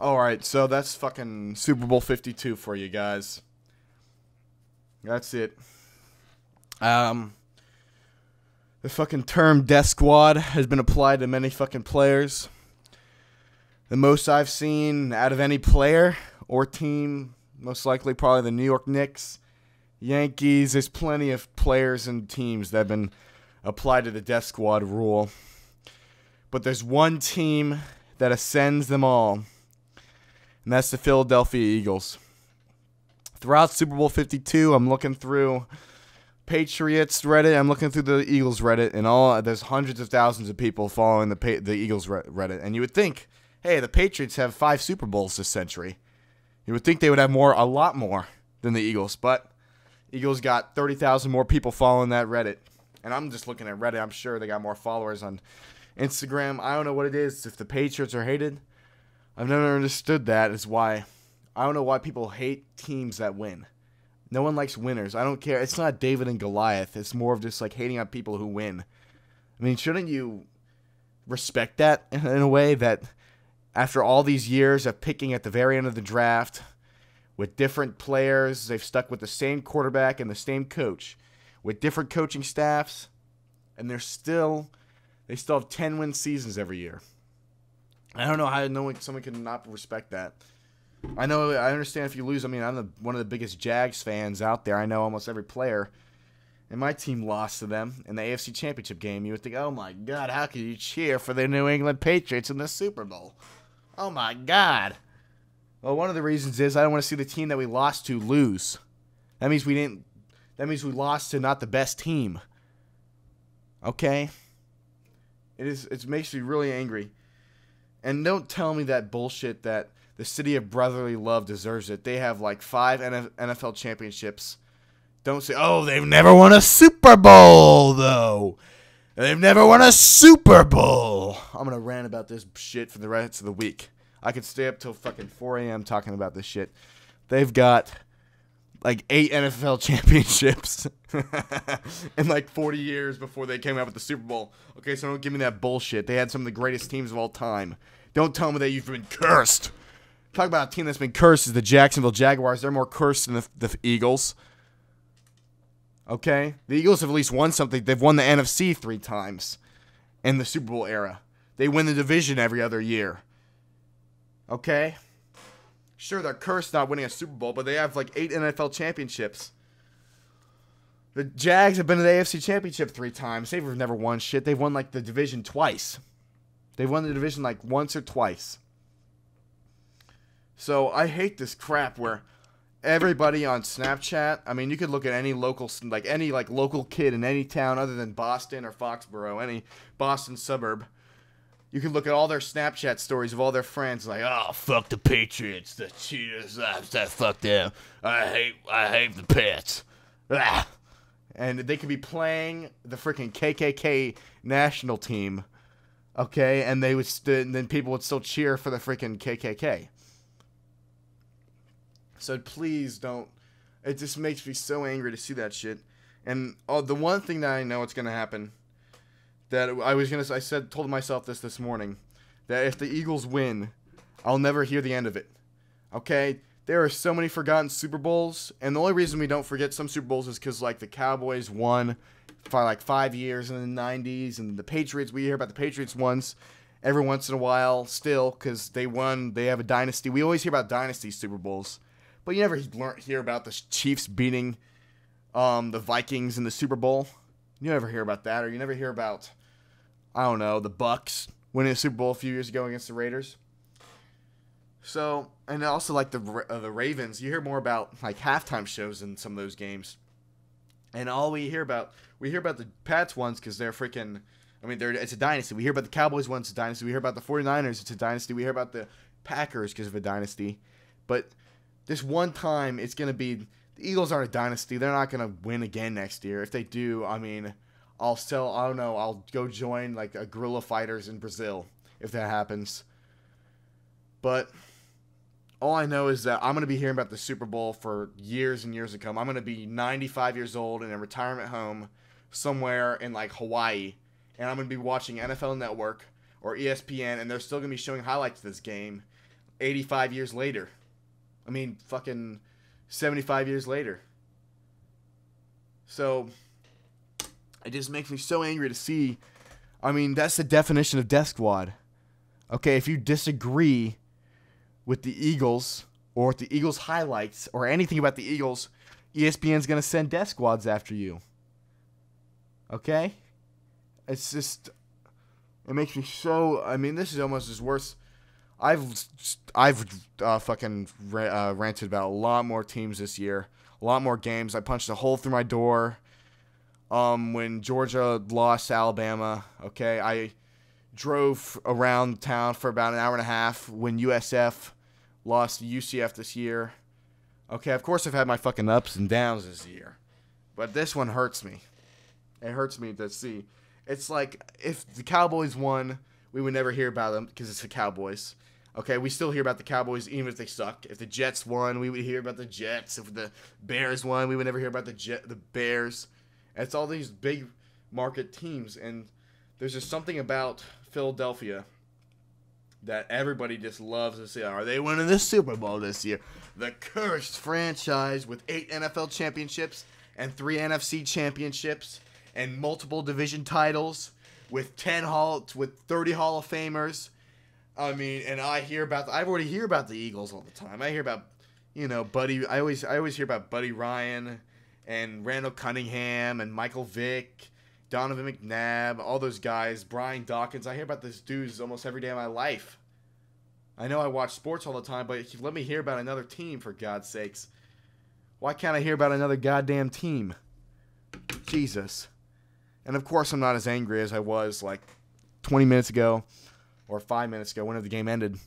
All right, so that's fucking Super Bowl 52 for you guys. That's it. Um the fucking term death squad has been applied to many fucking players. The most I've seen out of any player or team, most likely probably the New York Knicks, Yankees, there's plenty of players and teams that have been applied to the death squad rule. But there's one team that ascends them all and that's the Philadelphia Eagles. Throughout Super Bowl 52, I'm looking through Patriots Reddit. I'm looking through the Eagles Reddit, and all there's hundreds of thousands of people following the the Eagles Reddit. And you would think, hey, the Patriots have five Super Bowls this century. You would think they would have more, a lot more than the Eagles, but Eagles got thirty thousand more people following that Reddit. And I'm just looking at Reddit. I'm sure they got more followers on Instagram. I don't know what it is. If the Patriots are hated, I've never understood that. As why I don't know why people hate teams that win. No one likes winners. I don't care. It's not David and Goliath. It's more of just like hating on people who win. I mean, shouldn't you respect that in a way that after all these years of picking at the very end of the draft with different players, they've stuck with the same quarterback and the same coach with different coaching staffs, and they're still they still have 10 win seasons every year. I don't know how no one, someone could not respect that. I know I understand if you lose. I mean, I'm the, one of the biggest Jags fans out there. I know almost every player, and my team lost to them in the AFC Championship game. You would think, oh my God, how could you cheer for the New England Patriots in the Super Bowl? Oh my God. Well, one of the reasons is I don't want to see the team that we lost to lose. That means we didn't. That means we lost to not the best team. Okay. It is. It makes me really angry. And don't tell me that bullshit that the city of brotherly love deserves it. They have like five NFL championships. Don't say, oh, they've never won a Super Bowl, though. They've never won a Super Bowl. I'm going to rant about this shit for the rest of the week. I could stay up till fucking 4 a.m. talking about this shit. They've got like eight NFL championships in like 40 years before they came out with the Super Bowl. Okay, so don't give me that bullshit. They had some of the greatest teams of all time. Don't tell me that you've been cursed. Talk about a team that's been cursed is the Jacksonville Jaguars. They're more cursed than the, the Eagles. Okay? The Eagles have at least won something. They've won the NFC three times in the Super Bowl era. They win the division every other year. Okay? Sure, they're cursed not winning a Super Bowl, but they have like eight NFL championships. The Jags have been to the AFC Championship three times. They've never won shit. They've won like the division twice. They've won the division like once or twice. So I hate this crap where everybody on Snapchat. I mean, you could look at any local, like any like local kid in any town other than Boston or Foxborough, any Boston suburb you can look at all their Snapchat stories of all their friends, like, oh, fuck the Patriots, the Cheetahs, I fuck them. I hate, I hate the Pats. Ah. And they could be playing the freaking KKK national team, okay? And they would, st- and then people would still cheer for the freaking KKK. So please don't. It just makes me so angry to see that shit. And oh, the one thing that I know it's gonna happen that I was gonna. I said, told myself this this morning, that if the Eagles win, I'll never hear the end of it. Okay, there are so many forgotten Super Bowls, and the only reason we don't forget some Super Bowls is because like the Cowboys won for like five years in the '90s, and the Patriots. We hear about the Patriots once every once in a while still because they won. They have a dynasty. We always hear about dynasty Super Bowls, but you never hear about the Chiefs beating um, the Vikings in the Super Bowl. You never hear about that, or you never hear about I don't know, the Bucks winning the Super Bowl a few years ago against the Raiders. So, and also like the uh, the Ravens, you hear more about like halftime shows in some of those games. And all we hear about, we hear about the Pats ones because they're freaking, I mean, they're, it's a dynasty. We hear about the Cowboys ones, it's a dynasty. We hear about the 49ers, it's a dynasty. We hear about the Packers because of a dynasty. But this one time, it's going to be, the Eagles aren't a dynasty. They're not going to win again next year. If they do, I mean, I'll still I don't know. I'll go join like a guerrilla fighters in Brazil if that happens. But all I know is that I'm going to be hearing about the Super Bowl for years and years to come. I'm going to be 95 years old in a retirement home somewhere in like Hawaii, and I'm going to be watching NFL Network or ESPN, and they're still going to be showing highlights of this game 85 years later. I mean, fucking 75 years later. So it just makes me so angry to see. I mean, that's the definition of Death Squad. Okay, if you disagree with the Eagles or with the Eagles highlights or anything about the Eagles, ESPN's going to send death squads after you. Okay? It's just it makes me so I mean this is almost as worse I've I've uh, fucking uh, ranted about a lot more teams this year, a lot more games. I punched a hole through my door um, when Georgia lost Alabama. Okay, I drove around town for about an hour and a half when USF lost UCF this year. Okay, of course I've had my fucking ups and downs this year, but this one hurts me. It hurts me to see. It's like if the Cowboys won, we would never hear about them because it's the Cowboys. Okay, we still hear about the Cowboys even if they suck. If the Jets won, we would hear about the Jets. If the Bears won, we would never hear about the Je- the Bears. It's all these big market teams, and there's just something about Philadelphia that everybody just loves to see. Are they winning the Super Bowl this year? The cursed franchise with eight NFL championships and three NFC championships and multiple division titles with ten hall with thirty Hall of Famers. I mean, and I hear about the, I've already hear about the Eagles all the time. I hear about you know Buddy. I always I always hear about Buddy Ryan and Randall Cunningham and Michael Vick, Donovan McNabb, all those guys, Brian Dawkins. I hear about these dudes almost every day of my life. I know I watch sports all the time, but let me hear about another team for God's sakes. Why can't I hear about another goddamn team? Jesus. And of course, I'm not as angry as I was like 20 minutes ago or five minutes ago, whenever the game ended.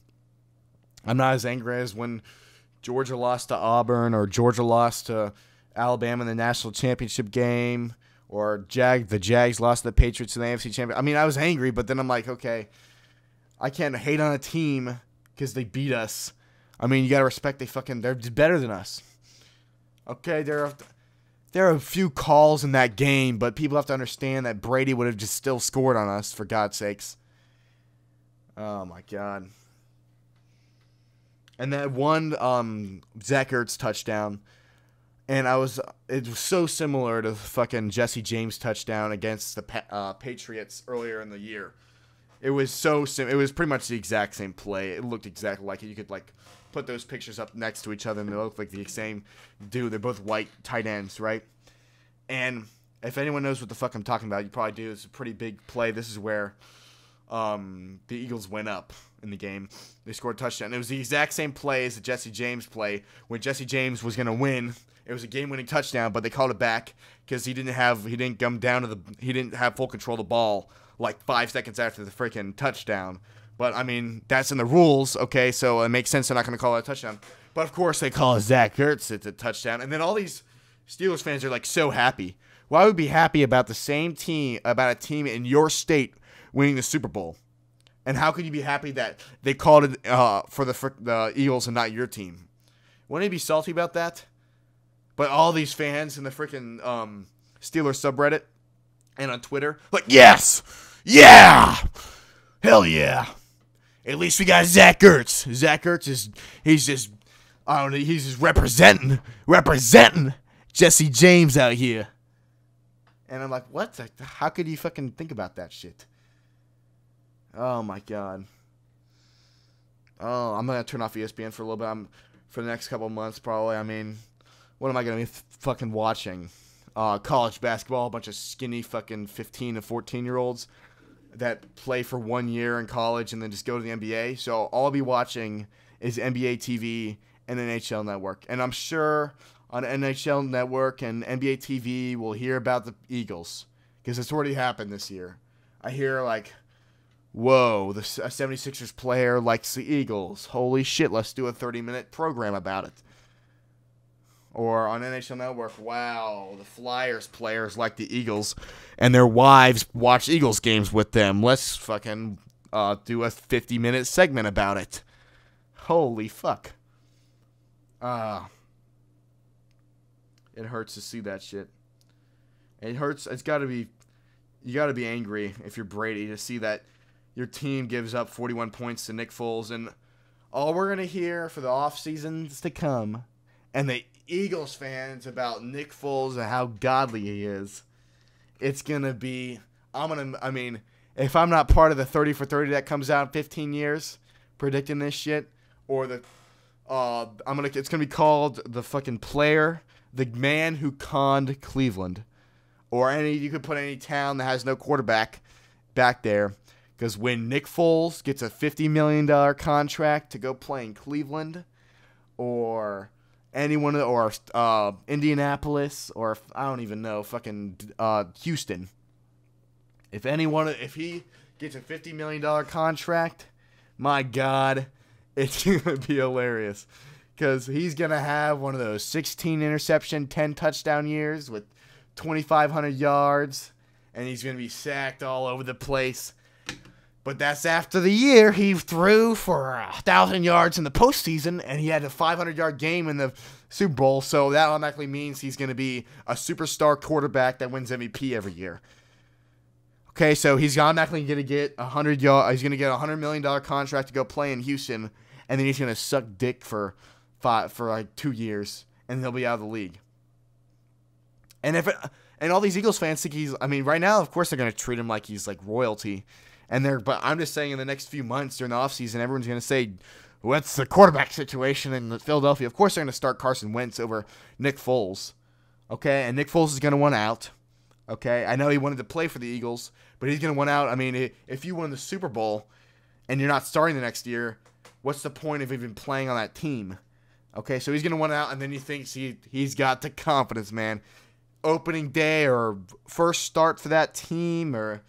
I'm not as angry as when Georgia lost to Auburn or Georgia lost to Alabama in the national championship game or Jag the Jags lost to the Patriots in the AFC championship. I mean, I was angry, but then I'm like, okay, I can't hate on a team because they beat us. I mean, you gotta respect they fucking they're better than us. Okay, there are there are a few calls in that game, but people have to understand that Brady would have just still scored on us for God's sakes. Oh my god. And that one um, Zach Ertz touchdown and I was it was so similar to the fucking Jesse James touchdown against the uh, Patriots earlier in the year. It was so sim. It was pretty much the exact same play. It looked exactly like it. You could like put those pictures up next to each other, and they look like the same dude. They're both white tight ends, right? And if anyone knows what the fuck I'm talking about, you probably do. It's a pretty big play. This is where um, the Eagles went up in the game. They scored a touchdown. It was the exact same play as the Jesse James play when Jesse James was gonna win it was a game-winning touchdown, but they called it back because he didn't have he didn't come down to the he didn't have full control of the ball like five seconds after the freaking touchdown. But I mean, that's in the rules, okay? So it makes sense they're not going to call it a touchdown. But of course, they call Zach Ertz it's a touchdown, and then all these Steelers fans are like so happy. Why would would be happy about the same team about a team in your state winning the Super Bowl? And how could you be happy that they called it uh, for the, for the Eagles and not your team? Wouldn't you be salty about that? But all these fans in the freaking um, Steelers subreddit and on Twitter, like, yes, yeah, hell yeah. At least we got Zach Ertz. Zach Ertz is he's just I don't know, he's just representing representing Jesse James out here. And I'm like, what? The, how could you fucking think about that shit? Oh my god. Oh, I'm gonna turn off ESPN for a little bit. I'm for the next couple months probably. I mean, what am I going to be f- fucking watching? Uh, college basketball, a bunch of skinny fucking 15 and 14 year olds that play for one year in college and then just go to the NBA. So all I'll be watching is NBA TV and NHL Network. And I'm sure on NHL Network and NBA TV, we'll hear about the Eagles because it's already happened this year. I hear like, whoa, the 76ers player likes the Eagles. Holy shit, let's do a 30 minute program about it or on NHL Network, wow, the Flyers players like the Eagles, and their wives watch Eagles games with them. Let's fucking uh, do a 50 minute segment about it. Holy fuck. Uh, it hurts to see that shit. It hurts. It's got to be. You got to be angry if you're Brady to see that your team gives up 41 points to Nick Foles, and all we're going to hear for the off seasons to come and the Eagles fans about Nick Foles and how godly he is, it's gonna be. I'm gonna. I mean, if I'm not part of the 30 for 30 that comes out in 15 years predicting this shit, or the, uh, I'm gonna. It's gonna be called the fucking player, the man who conned Cleveland, or any. You could put any town that has no quarterback back there. Because when Nick Foles gets a $50 million contract to go play in Cleveland, or anyone or uh, Indianapolis or I don't even know fucking uh, Houston. If anyone, if he gets a fifty million dollar contract, my God, it's gonna be hilarious because he's gonna have one of those sixteen interception, ten touchdown years with twenty five hundred yards, and he's gonna be sacked all over the place. But that's after the year he threw for a thousand yards in the postseason, and he had a 500 yard game in the Super Bowl. So that automatically means he's going to be a superstar quarterback that wins MVP every year. Okay, so he's automatically going to get a hundred yard. He's going to get a hundred million dollar contract to go play in Houston, and then he's going to suck dick for five for like two years, and he'll be out of the league. And if it, and all these Eagles fans think he's. I mean, right now, of course, they're going to treat him like he's like royalty and they're, but I'm just saying in the next few months during the offseason, everyone's going to say, what's the quarterback situation in Philadelphia? Of course, they're going to start Carson Wentz over Nick Foles. Okay. And Nick Foles is going to want out. Okay. I know he wanted to play for the Eagles, but he's going to want out. I mean, if you win the Super Bowl and you're not starting the next year, what's the point of even playing on that team? Okay. So he's going to want out, and then he thinks he, he's got the confidence, man. Opening day or first start for that team or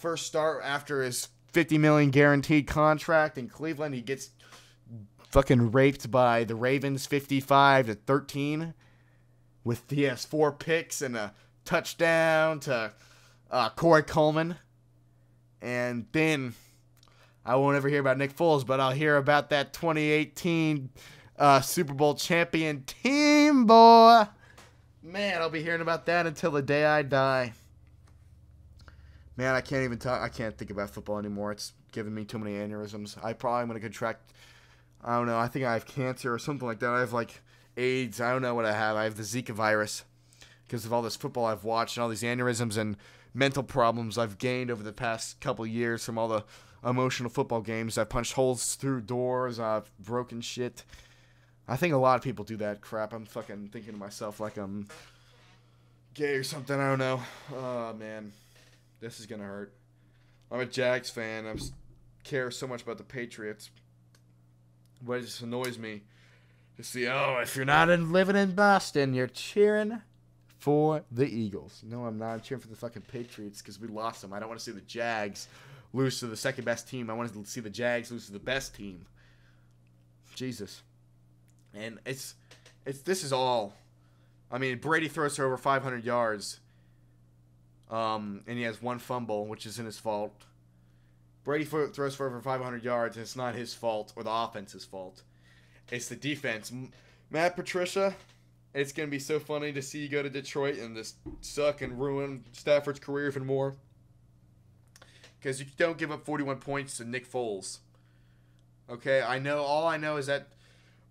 first start after his 50 million guaranteed contract in Cleveland. He gets fucking raped by the Ravens 55 to 13 with he has four picks and a touchdown to uh, Corey Coleman. And then I won't ever hear about Nick Foles, but I'll hear about that 2018 uh, Super Bowl champion team, boy. Man, I'll be hearing about that until the day I die man, I can't even talk. I can't think about football anymore. It's giving me too many aneurysms. I probably want to contract. I don't know. I think I have cancer or something like that. I have like AIDS. I don't know what I have. I have the Zika virus because of all this football I've watched and all these aneurysms and mental problems I've gained over the past couple years from all the emotional football games. I've punched holes through doors. I've broken shit. I think a lot of people do that crap. I'm fucking thinking to myself like I'm gay or something. I don't know. Oh man. This is gonna hurt. I'm a Jags fan. I care so much about the Patriots, but it just annoys me to see. Oh, if you're not in, living in Boston, you're cheering for the Eagles. No, I'm not. I'm cheering for the fucking Patriots because we lost them. I don't want to see the Jags lose to the second best team. I want to see the Jags lose to the best team. Jesus, and it's it's this is all. I mean, Brady throws for over 500 yards um, and he has one fumble, which isn't his fault. Brady throws for over 500 yards, and it's not his fault or the offense's fault. It's the defense. Matt Patricia, it's going to be so funny to see you go to Detroit and just suck and ruin Stafford's career even more. Because you don't give up 41 points to Nick Foles. Okay, I know. All I know is that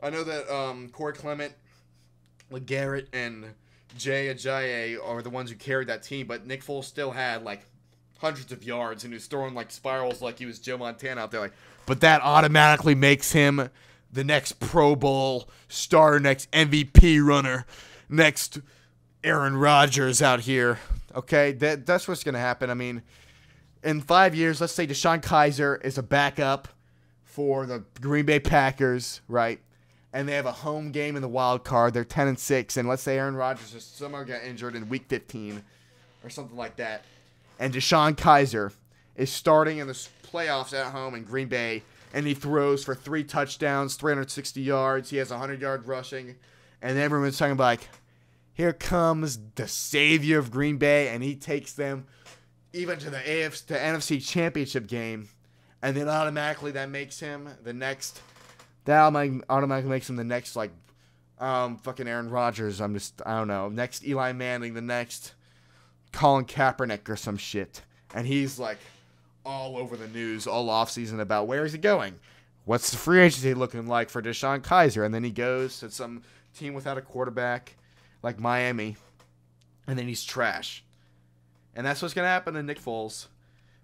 I know that um, Corey Clement, LeGarrette, and Jay Ajayi are the ones who carried that team, but Nick Foles still had like hundreds of yards and he was throwing like spirals like he was Joe Montana out there. Like, but that automatically makes him the next Pro Bowl star, next MVP runner, next Aaron Rodgers out here. Okay, that that's what's gonna happen. I mean, in five years, let's say Deshaun Kaiser is a backup for the Green Bay Packers, right? and they have a home game in the wild card. They're ten and six, and let's say Aaron Rodgers or somehow got injured in week fifteen, or something like that, and Deshaun Kaiser is starting in the playoffs at home in Green Bay, and he throws for three touchdowns, 360 yards. He has 100 yard rushing, and everyone's talking about like, here comes the savior of Green Bay, and he takes them even to the AFC, the NFC Championship game, and then automatically that makes him the next that automatically makes him the next like um, fucking Aaron Rodgers. I'm just I don't know. Next Eli Manning, the next Colin Kaepernick or some shit. And he's like all over the news all off season about where is he going? What's the free agency looking like for Deshaun Kaiser? And then he goes to some team without a quarterback like Miami. And then he's trash. And that's what's going to happen to Nick Foles.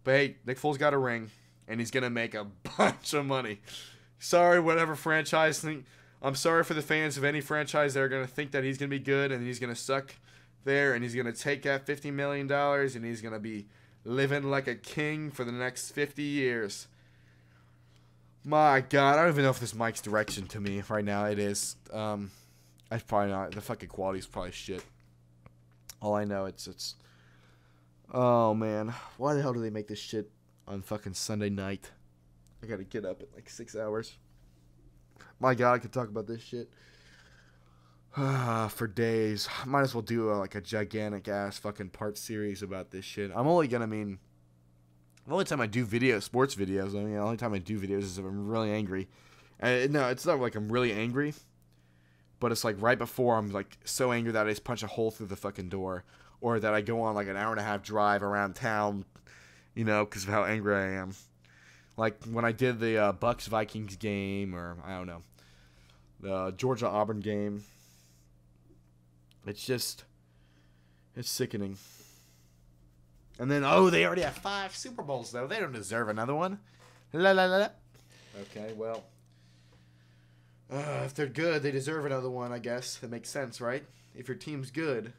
But hey, Nick Foles got a ring and he's going to make a bunch of money sorry, whatever franchise thing. I'm sorry for the fans of any franchise that are going to think that he's going to be good and he's going to suck there and he's going to take that $50 million and he's going to be living like a king for the next 50 years. My God, I don't even know if this mic's direction to me right now. It is. Um, it's probably not. The fucking quality's probably shit. All I know, it's it's. Oh man, why the hell do they make this shit on fucking Sunday night? I gotta get up in like six hours. My God, I could talk about this shit for days. Might as well do a, uh, like a gigantic ass fucking part series about this shit. I'm only gonna mean. The only time I do video sports videos, I mean, the only time I do videos is if I'm really angry. And uh, no, it's not like I'm really angry, but it's like right before I'm like so angry that I just punch a hole through the fucking door, or that I go on like an hour and a half drive around town, you know, because of how angry I am like when I did the uh, Bucks Vikings game, or I don't know, the Georgia Auburn game. It's just, it's sickening. And then oh, they already have five Super Bowls though. They don't deserve another one. La la la. la. Okay, well, uh, if they're good, they deserve another one. I guess that makes sense, right? If your team's good.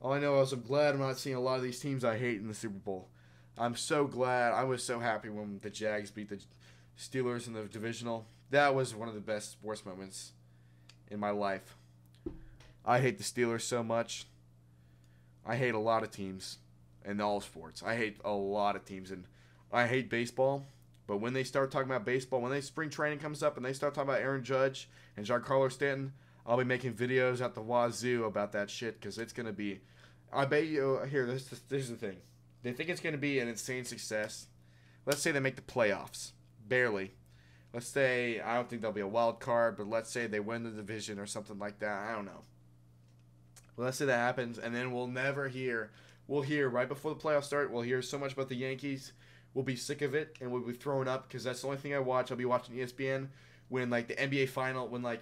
All I know is I'm glad I'm not seeing a lot of these teams I hate in the Super Bowl. I'm so glad. I was so happy when the Jags beat the Steelers in the divisional. That was one of the best sports moments in my life. I hate the Steelers so much. I hate a lot of teams in all sports. I hate a lot of teams, and I hate baseball. But when they start talking about baseball, when they spring training comes up and they start talking about Aaron Judge and Giancarlo Stanton, I'll be making videos at the wazoo about that shit because it's gonna be. I bet you. Here, this, this, this is the thing. They think it's going to be an insane success. Let's say they make the playoffs, barely. Let's say I don't think they'll be a wild card, but let's say they win the division or something like that. I don't know. let's say that happens, and then we'll never hear. We'll hear right before the playoffs start. We'll hear so much about the Yankees. We'll be sick of it, and we'll be thrown up because that's the only thing I watch. I'll be watching ESPN when like the NBA final, when like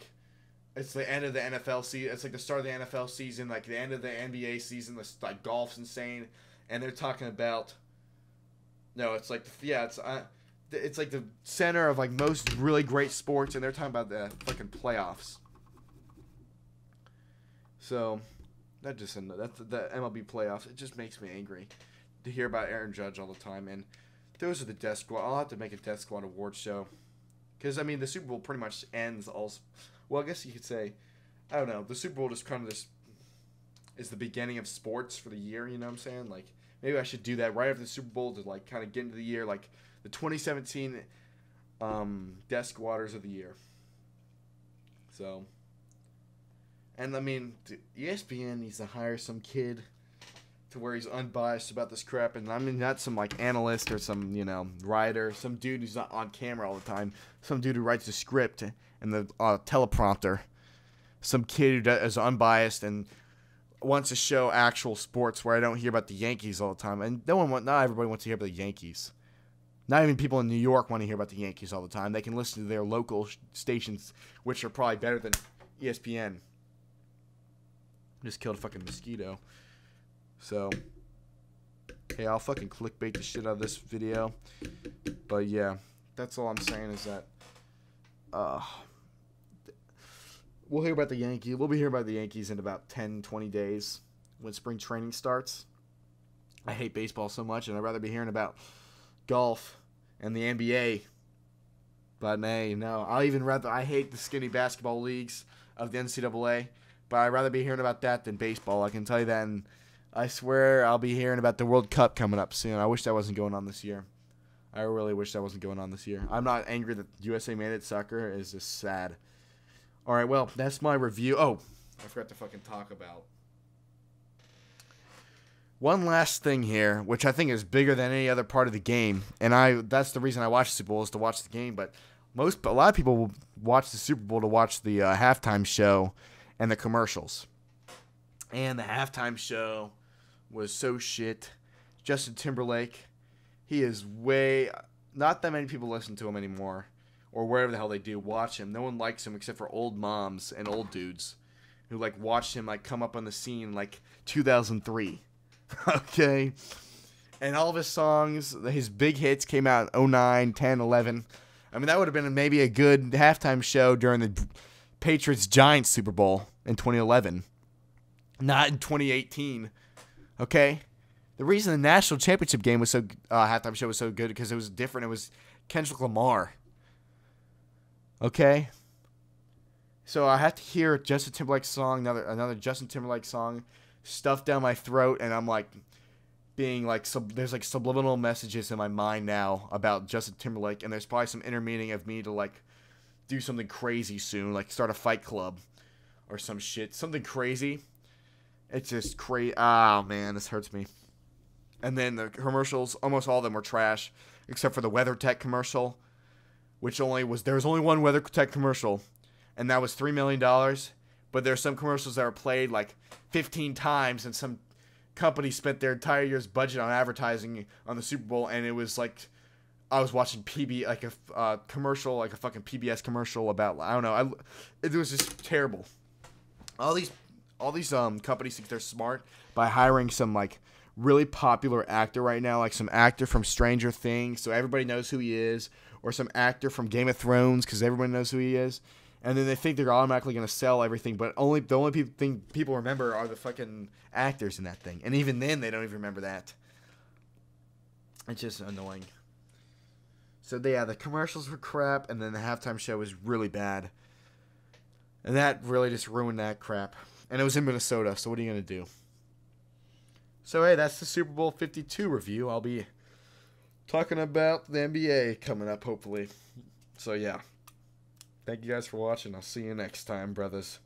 it's the end of the NFL season. It's like the start of the NFL season, like the end of the NBA season. The like golf's insane and they're talking about. No, it's like yeah, it's uh, it's like the center of like most really great sports, and they're talking about the fucking playoffs. So, that just that's the MLB playoffs. It just makes me angry to hear about Aaron Judge all the time, and those are the death squad. I'll have to make a death squad award show, because I mean the Super Bowl pretty much ends all. Well, I guess you could say, I don't know. The Super Bowl just kind of just is the beginning of sports for the year. You know what I'm saying? Like maybe I should do that right after the Super Bowl to like kind of get into the year, like the 2017 um, Desk Waters of the Year. So, and I mean, ESPN needs to hire some kid to where he's unbiased about this crap, and I mean not some like analyst or some you know writer, some dude who's not on camera all the time, some dude who writes the script and the uh, teleprompter, some kid who is unbiased and wants to show actual sports where I don't hear about the Yankees all the time. And no one, want, not everybody wants to hear about the Yankees. Not even people in New York want to hear about the Yankees all the time. They can listen to their local stations, which are probably better than ESPN. Just killed a fucking mosquito. So, hey, I'll fucking clickbait the shit out of this video. But yeah, that's all I'm saying is that. Uh, we'll hear about the Yankees. We'll be hearing about the Yankees in about 10, 20 days when spring training starts. I hate baseball so much, and I'd rather be hearing about golf and the NBA. But nay, no, I even rather I hate the skinny basketball leagues of the NCAA. But I'd rather be hearing about that than baseball. I can tell you that, and I swear I'll be hearing about the World Cup coming up soon. I wish that wasn't going on this year. I really wish that wasn't going on this year. I'm not angry that USA made it. Soccer is just sad. All right, well, that's my review. Oh, I forgot to fucking talk about one last thing here, which I think is bigger than any other part of the game, and I that's the reason I watch the Super Bowl is to watch the game. But most a lot of people will watch the Super Bowl to watch the uh, halftime show and the commercials. And the halftime show was so shit. Justin Timberlake, he is way not that many people listen to him anymore or wherever the hell they do watch him. No one likes him except for old moms and old dudes who like watched him like come up on the scene like 2003. okay. And all of his songs, his big hits came out in 09, 10, 11. I mean, that would have been maybe a good halftime show during the Patriots Giants Super Bowl in 2011, not in 2018. Okay? The reason the national championship game was so uh, halftime show was so good because it was different. It was Kendrick Lamar. Okay. So I have to hear Justin Timberlake song, another another Justin Timberlake song, stuffed down my throat, and I'm like being like sub, there's like subliminal messages in my mind now about Justin Timberlake, and there's probably some inner meaning of me to like do something crazy soon, like start a fight club or some shit, something crazy. It's just crazy. Oh ah, man, this hurts me. And then the commercials, almost all of them were trash, except for the WeatherTech commercial which only was there was only one WeatherTech commercial, and that was three million dollars. But there are some commercials that are played like 15 times, and some company spent their entire year's budget on advertising on the Super Bowl, and it was like I was watching PB like a uh, commercial, like a fucking PBS commercial about I don't know. I it was just terrible. All these all these um companies think they're smart by hiring some like really popular actor right now, like some actor from Stranger Things, so everybody knows who he is, or some actor from Game of Thrones because everyone knows who he is. And then they think they're automatically going to sell everything, but only the only people thing people remember are the fucking actors in that thing, and even then they don't even remember that. It's just annoying. So yeah, the commercials were crap, and then the halftime show was really bad, and that really just ruined that crap. And it was in Minnesota, so what are you gonna do? So hey, that's the Super Bowl 52 review. I'll be talking about the NBA coming up, hopefully. So, yeah. Thank you guys for watching. I'll see you next time, brothers.